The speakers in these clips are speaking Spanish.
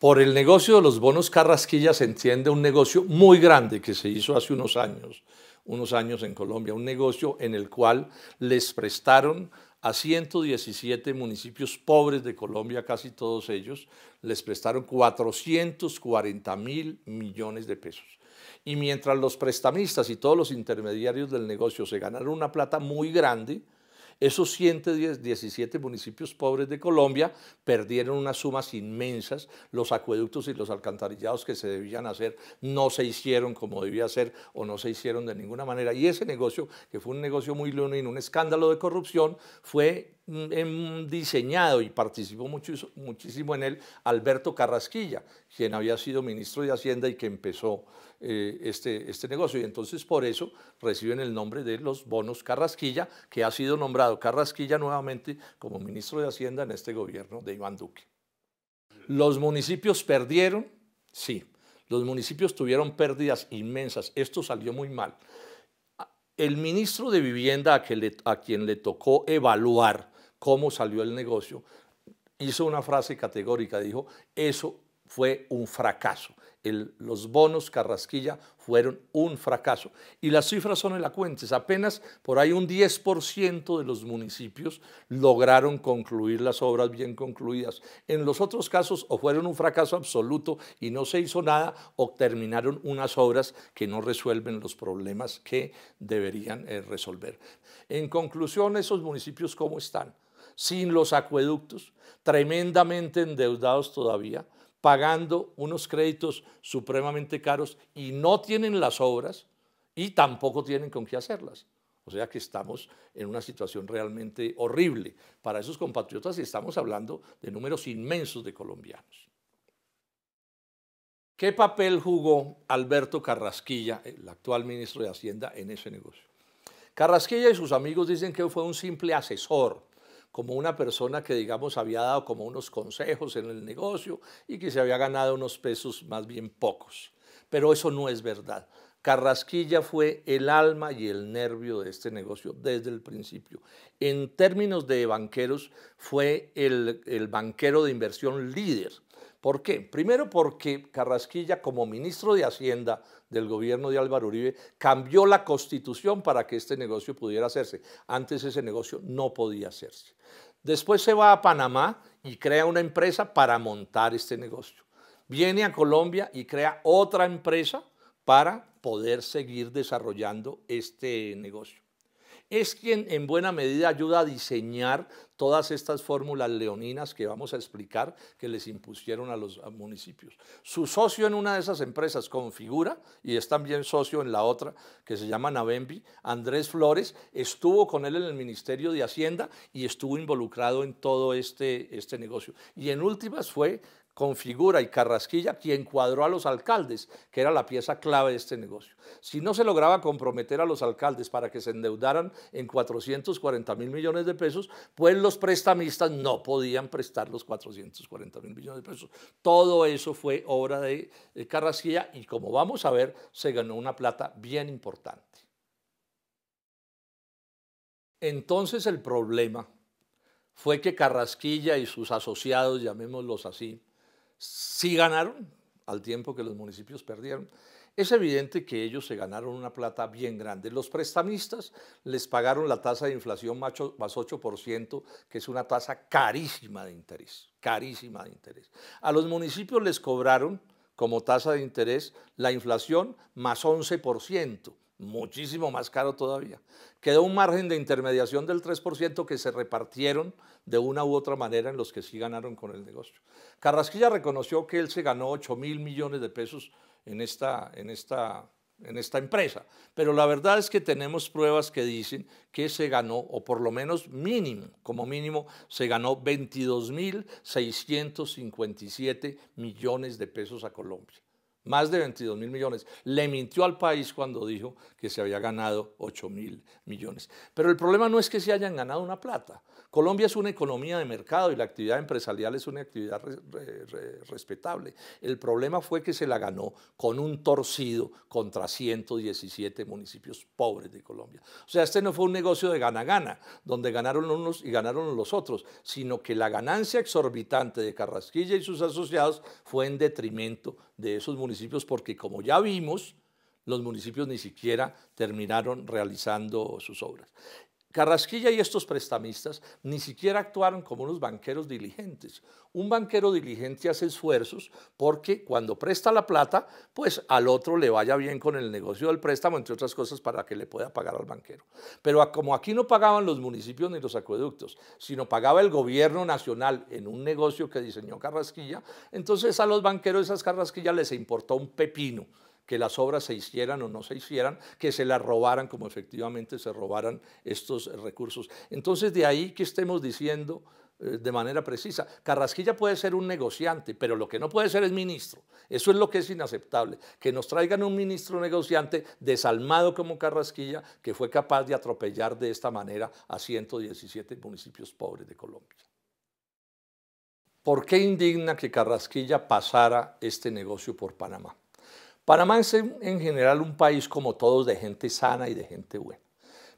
Por el negocio de los bonos Carrasquilla se entiende un negocio muy grande que se hizo hace unos años, unos años en Colombia, un negocio en el cual les prestaron a 117 municipios pobres de Colombia, casi todos ellos, les prestaron 440 mil millones de pesos. Y mientras los prestamistas y todos los intermediarios del negocio se ganaron una plata muy grande, esos 117 municipios pobres de Colombia perdieron unas sumas inmensas, los acueductos y los alcantarillados que se debían hacer no se hicieron como debía ser o no se hicieron de ninguna manera. Y ese negocio, que fue un negocio muy y un escándalo de corrupción, fue diseñado y participó mucho, muchísimo en él Alberto Carrasquilla, quien había sido ministro de Hacienda y que empezó eh, este, este negocio. Y entonces por eso reciben el nombre de los bonos Carrasquilla, que ha sido nombrado Carrasquilla nuevamente como ministro de Hacienda en este gobierno de Iván Duque. Los municipios perdieron, sí, los municipios tuvieron pérdidas inmensas, esto salió muy mal. El ministro de Vivienda a quien le tocó evaluar cómo salió el negocio, hizo una frase categórica, dijo, eso fue un fracaso. los bonos Carrasquilla fueron un fracaso. Y las cifras son elocuentes. Apenas por ahí un 10% de los municipios lograron concluir las obras bien concluidas. En los otros casos o fueron un fracaso absoluto y no se hizo nada o terminaron unas obras que no resuelven los problemas que deberían eh, resolver. En conclusión, esos municipios, ¿cómo están? sin los acueductos, tremendamente endeudados todavía, pagando unos créditos supremamente caros y no tienen las obras y tampoco tienen con qué hacerlas. O sea que estamos en una situación realmente horrible para esos compatriotas y estamos hablando de números inmensos de colombianos. ¿Qué papel jugó Alberto Carrasquilla, el actual ministro de Hacienda, en ese negocio? Carrasquilla y sus amigos dicen que fue un simple asesor como una persona que, digamos, había dado como unos consejos en el negocio y que se había ganado unos pesos más bien pocos. Pero eso no es verdad. Carrasquilla fue el alma y el nervio de este negocio desde el principio. En términos de banqueros, fue el, el banquero de inversión líder ¿Por qué? Primero porque Carrasquilla, como ministro de Hacienda del gobierno de Álvaro Uribe, cambió la constitución para que este negocio pudiera hacerse. Antes ese negocio no podía hacerse. Después se va a Panamá y crea una empresa para montar este negocio. Viene a Colombia y crea otra empresa para poder seguir desarrollando este negocio. Es quien en buena medida ayuda a diseñar todas estas fórmulas leoninas que vamos a explicar que les impusieron a los municipios. Su socio en una de esas empresas configura y es también socio en la otra que se llama Navembi, Andrés Flores, estuvo con él en el Ministerio de Hacienda y estuvo involucrado en todo este, este negocio. Y en últimas fue Configura y Carrasquilla quien cuadró a los alcaldes, que era la pieza clave de este negocio. Si no se lograba comprometer a los alcaldes para que se endeudaran en 440 mil millones de pesos, pues lo prestamistas no podían prestar los 440 mil millones de pesos. Todo eso fue obra de, de Carrasquilla y como vamos a ver, se ganó una plata bien importante. Entonces el problema fue que Carrasquilla y sus asociados, llamémoslos así, sí ganaron, al tiempo que los municipios perdieron, es evidente que ellos se ganaron una plata bien grande. Los prestamistas les pagaron la tasa de inflación más 8%, que es una tasa carísima de interés, carísima de interés. A los municipios les cobraron como tasa de interés la inflación más 11% muchísimo más caro todavía. Quedó un margen de intermediación del 3% que se repartieron de una u otra manera en los que sí ganaron con el negocio. Carrasquilla reconoció que él se ganó 8 mil millones de pesos en esta, en esta, en esta empresa, pero la verdad es que tenemos pruebas que dicen que se ganó, o por lo menos mínimo, como mínimo, se ganó 22 mil 657 millones de pesos a Colombia más de 22 mil millones. Le mintió al país cuando dijo que se había ganado 8 mil millones. Pero el problema no es que se hayan ganado una plata. Colombia es una economía de mercado y la actividad empresarial es una actividad respetable. El problema fue que se la ganó con un torcido contra 117 municipios pobres de Colombia. O sea, este no fue un negocio de gana-gana, donde ganaron unos y ganaron los otros, sino que la ganancia exorbitante de Carrasquilla y sus asociados fue en detrimento de esos municipios porque como ya vimos, los municipios ni siquiera terminaron realizando sus obras. Carrasquilla y estos prestamistas ni siquiera actuaron como unos banqueros diligentes. Un banquero diligente hace esfuerzos porque cuando presta la plata, pues al otro le vaya bien con el negocio del préstamo, entre otras cosas, para que le pueda pagar al banquero. Pero como aquí no pagaban los municipios ni los acueductos, sino pagaba el gobierno nacional en un negocio que diseñó Carrasquilla, entonces a los banqueros esas Carrasquillas les importó un pepino que las obras se hicieran o no se hicieran, que se las robaran como efectivamente se robaran estos eh, recursos. Entonces de ahí que estemos diciendo eh, de manera precisa, Carrasquilla puede ser un negociante, pero lo que no puede ser es ministro. Eso es lo que es inaceptable, que nos traigan un ministro negociante desalmado como Carrasquilla, que fue capaz de atropellar de esta manera a 117 municipios pobres de Colombia. ¿Por qué indigna que Carrasquilla pasara este negocio por Panamá? Panamá es en, general un país como todos de gente sana y de gente buena.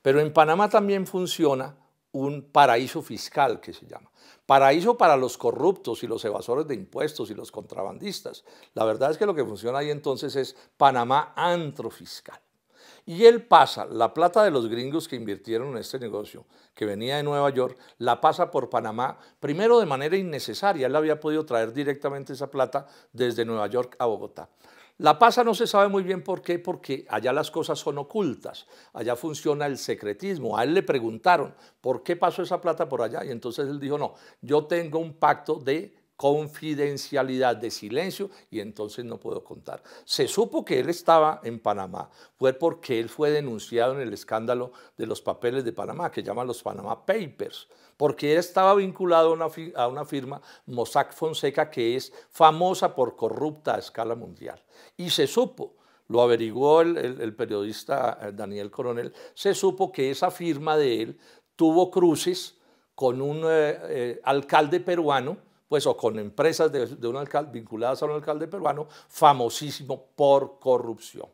Pero en Panamá también funciona un paraíso fiscal que se llama. Paraíso para los corruptos y los evasores de impuestos y los contrabandistas. La verdad es que lo que funciona ahí entonces es Panamá antro fiscal. Y él pasa la plata de los gringos que invirtieron en este negocio, que venía de Nueva York, la pasa por Panamá, primero de manera innecesaria. Él había podido traer directamente esa plata desde Nueva York a Bogotá. La Pasa no se sabe muy bien por qué, porque allá las cosas son ocultas, allá funciona el secretismo. A él le preguntaron, ¿por qué pasó esa plata por allá? Y entonces él dijo, no, yo tengo un pacto de confidencialidad, de silencio, y entonces no puedo contar. Se supo que él estaba en Panamá, fue porque él fue denunciado en el escándalo de los papeles de Panamá, que llaman los Panama Papers porque él estaba vinculado a una, firma, Mossack Fonseca, que es famosa por corrupta a escala mundial. Y se supo, lo averiguó el, periodista eh, Daniel Coronel, se supo que esa firma de él tuvo cruces con un eh, eh, alcalde peruano, pues o con empresas de, un alcalde, vinculadas a un alcalde peruano, famosísimo por corrupción.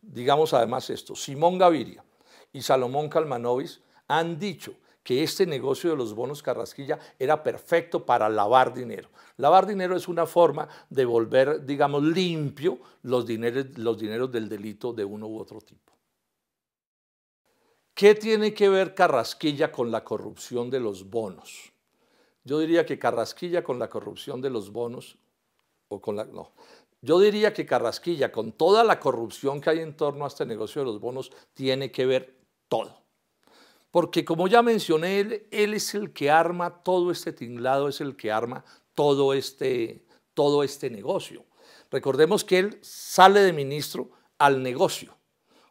Digamos además esto, Simón Gaviria y Salomón Calmanovis han dicho que este negocio de los bonos Carrasquilla era perfecto para lavar dinero. Lavar dinero es una forma de volver, digamos, limpio los dineros, los dineros del delito de uno u otro tipo. ¿Qué tiene que ver Carrasquilla con la corrupción de los bonos? Yo diría que Carrasquilla con la corrupción de los bonos, o con la, no, yo diría que Carrasquilla, con toda la corrupción que hay en torno a este negocio de los bonos, tiene que ver todo. Porque como ya mencioné, él, es el que arma todo este tinglado, es el que arma todo este, todo este negocio. Recordemos que él sale de ministro al negocio,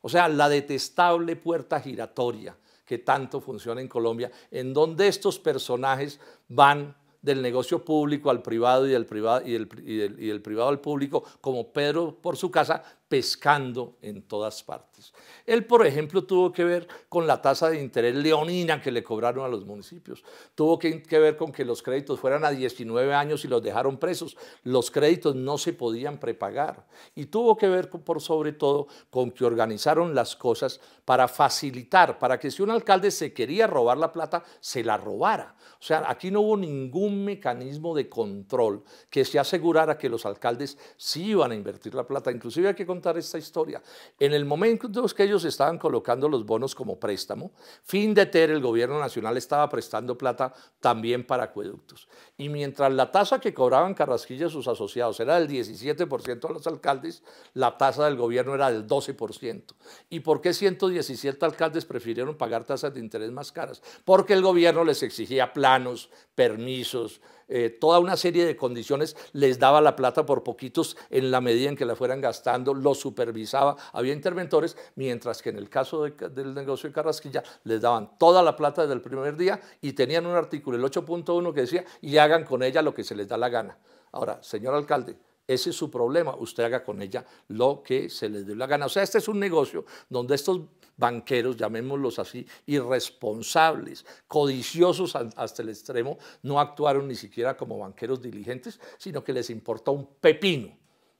o sea, la detestable puerta giratoria que tanto funciona en Colombia, en donde estos personajes van del negocio público al privado y del privado, y del privado al público, como Pedro por su casa, pescando en todas partes. Él, por ejemplo, tuvo que ver con la tasa de interés leonina que le cobraron a los municipios. Tuvo que, ver con que los créditos fueran a 19 años y los dejaron presos. Los créditos no se podían prepagar. Y tuvo que ver, por sobre todo, con que organizaron las cosas para facilitar, para que si un alcalde se quería robar la plata, se la robara. O sea, aquí no hubo ningún mecanismo de control que se asegurara que los alcaldes sí iban a invertir la plata. Inclusive hay que esta historia. En el momento en que ellos estaban colocando los bonos como préstamo, fin de ter, el gobierno nacional estaba prestando plata también para acueductos. Y mientras la tasa que cobraban Carrasquilla y sus asociados era del 17% a los alcaldes, la tasa del gobierno era del 12%. ¿Y por qué 117 alcaldes prefirieron pagar tasas de interés más caras? Porque el gobierno les exigía planos, permisos, eh, toda una serie de condiciones, les daba la plata por poquitos en la medida en que la fueran gastando, lo supervisaba, había interventores, mientras que en el caso del negocio de Carrasquilla les daban toda la plata desde el primer día y tenían un artículo, el 8.1, que decía, y hagan con ella lo que se les da la gana. Ahora, señor alcalde, ese es su problema. Usted haga con ella lo que se les dé la gana. O sea, este es un negocio donde estos banqueros, llamémoslos así, irresponsables, codiciosos hasta el extremo, no actuaron ni siquiera como banqueros diligentes, sino que les importó un pepino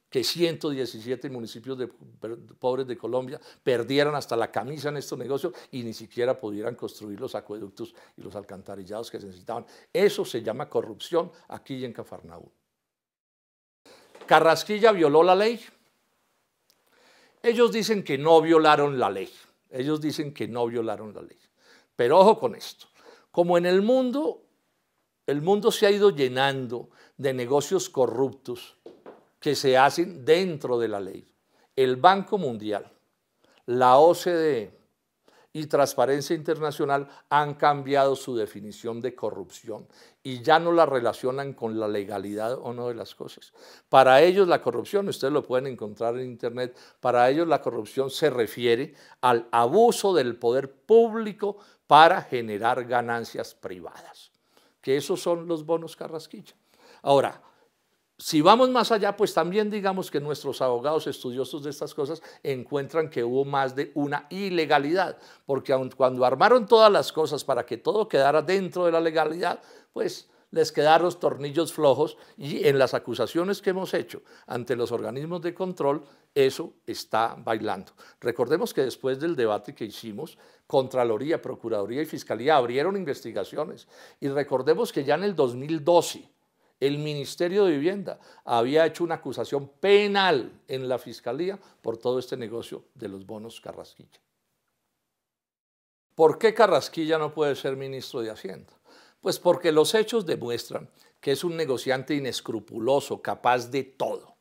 que 117 municipios de pobres de Colombia perdieran hasta la camisa en estos negocios y ni siquiera pudieran construir los acueductos y los alcantarillados que se necesitaban. Eso se llama corrupción aquí en Cafarnaúm. Carrasquilla violó la ley. Ellos dicen que no violaron la ley. Ellos dicen que no violaron la ley. Pero ojo con esto. Como en el mundo, el mundo se ha ido llenando de negocios corruptos, que se hacen dentro de la ley. El Banco Mundial, la OCDE y Transparencia Internacional han cambiado su definición de corrupción y ya no la relacionan con la legalidad o no de las cosas. Para ellos la corrupción, ustedes lo pueden encontrar en Internet, para ellos la corrupción se refiere al abuso del poder público para generar ganancias privadas, que esos son los bonos Carrasquilla. Ahora, si vamos más allá, pues también digamos que nuestros abogados estudiosos de estas cosas encuentran que hubo más de una ilegalidad, porque aun cuando armaron todas las cosas para que todo quedara dentro de la legalidad, pues les quedaron los tornillos flojos y en las acusaciones que hemos hecho ante los organismos de control, eso está bailando. Recordemos que después del debate que hicimos, Contraloría, Procuraduría y Fiscalía abrieron investigaciones y recordemos que ya en el 2012, el Ministerio de Vivienda había hecho una acusación penal en la Fiscalía por todo este negocio de los bonos Carrasquilla. ¿Por qué Carrasquilla no puede ser ministro de Hacienda? Pues porque los hechos demuestran que es un negociante inescrupuloso, capaz de todo,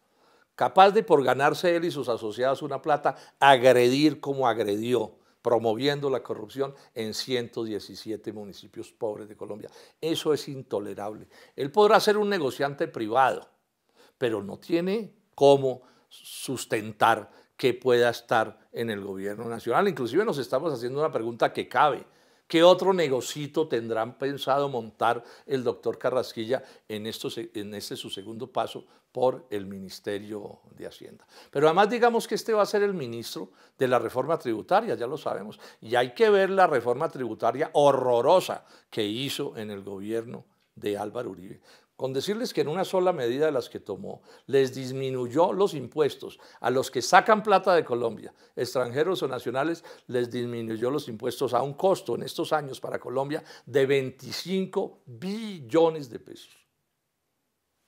capaz de por ganarse él y sus asociados una plata, agredir como agredió, promoviendo la corrupción en 117 municipios pobres de Colombia. Eso es intolerable. Él podrá ser un negociante privado, pero no tiene cómo sustentar que pueda estar en el gobierno nacional. Inclusive nos estamos haciendo una pregunta que cabe. ¿Qué otro negocito tendrán pensado montar el doctor Carrasquilla en, en este su segundo paso por el Ministerio de Hacienda? Pero además digamos que este va a ser el ministro de la reforma tributaria, ya lo sabemos, y hay que ver la reforma tributaria horrorosa que hizo en el gobierno de Álvaro Uribe con decirles que en una sola medida de las que tomó, les disminuyó los impuestos a los que sacan plata de Colombia, extranjeros o nacionales, les disminuyó los impuestos a un costo en estos años para Colombia de 25 billones de pesos.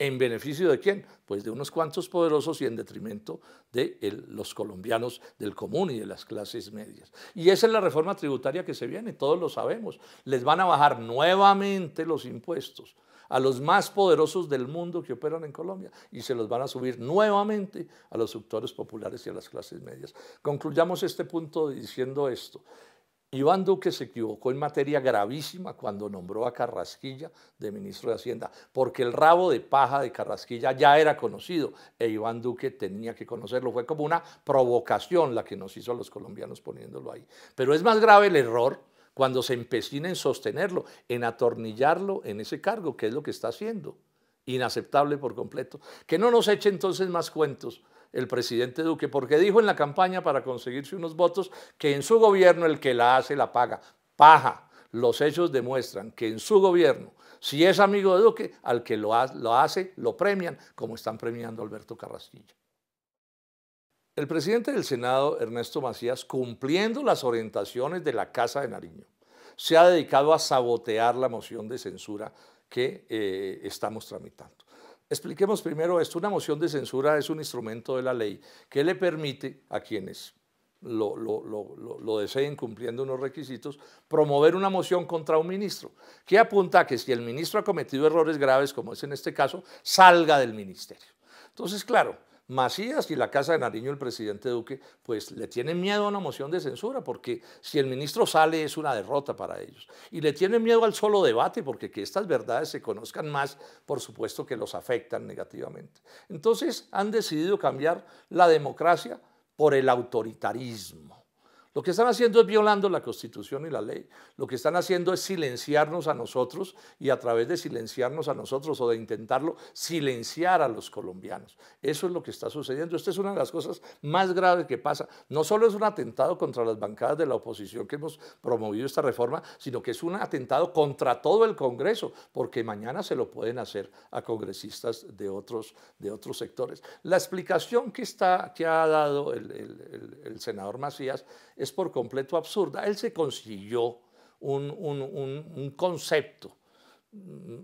¿En beneficio de quién? Pues de unos cuantos poderosos y en detrimento de los colombianos del común y de las clases medias. Y esa es la reforma tributaria que se viene, todos lo sabemos. Les van a bajar nuevamente los impuestos a los más poderosos del mundo que operan en Colombia y se los van a subir nuevamente a los sectores populares y a las clases medias. Concluyamos este punto diciendo esto. Iván Duque se equivocó en materia gravísima cuando nombró a Carrasquilla de ministro de Hacienda, porque el rabo de paja de Carrasquilla ya era conocido e Iván Duque tenía que conocerlo. Fue como una provocación la que nos hizo a los colombianos poniéndolo ahí. Pero es más grave el error cuando se empecina en sostenerlo, en atornillarlo en ese cargo, que es lo que está haciendo. Inaceptable por completo. Que no nos eche entonces más cuentos el presidente Duque, porque dijo en la campaña para conseguirse unos votos que en su gobierno el que la hace la paga. Paja. Los hechos demuestran que en su gobierno, si es amigo de Duque, al que lo, hace lo premian, como están premiando a Alberto Carrasquilla. El presidente del Senado, Ernesto Macías, cumpliendo las orientaciones de la Casa de Nariño, se ha dedicado a sabotear la moción de censura que eh, estamos tramitando. Expliquemos primero esto. Una moción de censura es un instrumento de la ley que le permite a quienes lo, lo, deseen cumpliendo unos requisitos, promover una moción contra un ministro, que apunta a que si el ministro ha cometido errores graves, como es en este caso, salga del ministerio. Entonces, claro, Macías y la Casa de Nariño, el presidente Duque, pues le tienen miedo a una moción de censura, porque si el ministro sale es una derrota para ellos. Y le tienen miedo al solo debate, porque que estas verdades se conozcan más, por supuesto que los afectan negativamente. Entonces han decidido cambiar la democracia por el autoritarismo. Lo que están haciendo es violando la Constitución y la ley. Lo que están haciendo es silenciarnos a nosotros y a través de silenciarnos a nosotros o de intentarlo, silenciar a los colombianos. Eso es lo que está sucediendo. Esta es una de las cosas más graves que pasa. No solo es un atentado contra las bancadas de la oposición que hemos promovido esta reforma, sino que es un atentado contra todo el Congreso, porque mañana se lo pueden hacer a congresistas de otros, de otros sectores. La explicación que, está, que ha dado el, el senador Macías es por completo absurda. Él se consiguió un, concepto mm,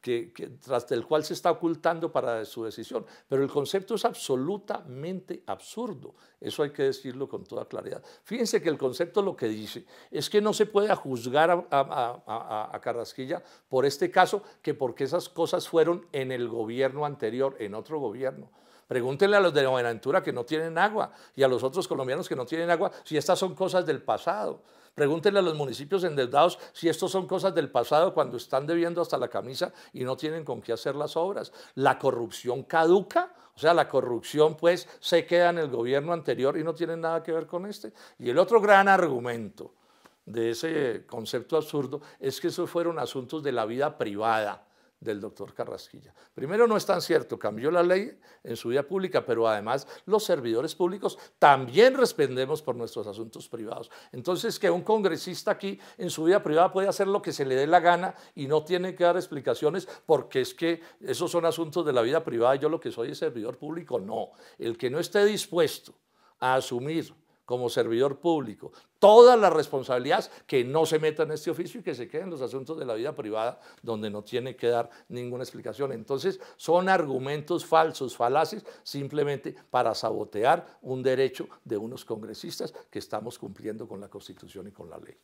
que, tras del cual se está ocultando para su decisión. Pero el concepto es absolutamente absurdo. Eso hay que decirlo con toda claridad. Fíjense que el concepto lo que dice es que no se puede juzgar a, a Carrasquilla por este caso que porque esas cosas fueron en el gobierno anterior, en otro gobierno. Pregúntenle a los de Buenaventura que no tienen agua y a los otros colombianos que no tienen agua si estas son cosas del pasado. Pregúntenle a los municipios endeudados si estos son cosas del pasado cuando están debiendo hasta la camisa y no tienen con qué hacer las obras. La corrupción caduca, o sea, la corrupción pues se queda en el gobierno anterior y no tiene nada que ver con este. Y el otro gran argumento de ese concepto absurdo es que esos fueron asuntos de la vida privada del doctor Carrasquilla. Primero, no es tan cierto, cambió la ley en su vida pública, pero además los servidores públicos también respondemos por nuestros asuntos privados. Entonces, que un congresista aquí en su vida privada puede hacer lo que se le dé la gana y no tiene que dar explicaciones porque es que esos son asuntos de la vida privada, y yo lo que soy es servidor público, no. El que no esté dispuesto a asumir como servidor público, todas las responsabilidades que no se metan en este oficio y que se queden los asuntos de la vida privada donde no tiene que dar ninguna explicación. Entonces son argumentos falsos, falaces, simplemente para sabotear un derecho de unos congresistas que estamos cumpliendo con la Constitución y con la ley.